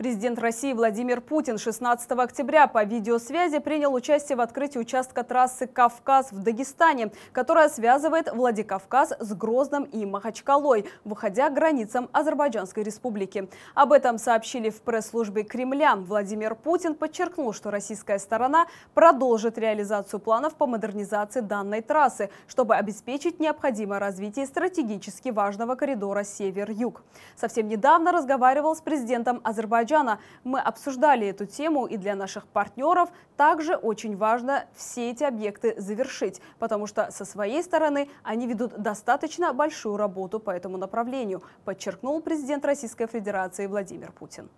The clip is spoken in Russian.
Президент России Владимир Путин 16 октября по видеосвязи принял участие в открытии участка трассы «Кавказ» в Дагестане, которая связывает Владикавказ с Грозным и Махачкалой, выходя к границам Азербайджанской республики. Об этом сообщили в пресс-службе Кремля. Владимир Путин подчеркнул, что российская сторона продолжит реализацию планов по модернизации данной трассы, чтобы обеспечить необходимое развитие стратегически важного коридора север-юг. Совсем недавно разговаривал с президентом Азербайджана Азербайджана. Мы обсуждали эту тему, и для наших партнеров также очень важно все эти объекты завершить, потому что со своей стороны они ведут достаточно большую работу по этому направлению, подчеркнул президент Российской Федерации Владимир Путин.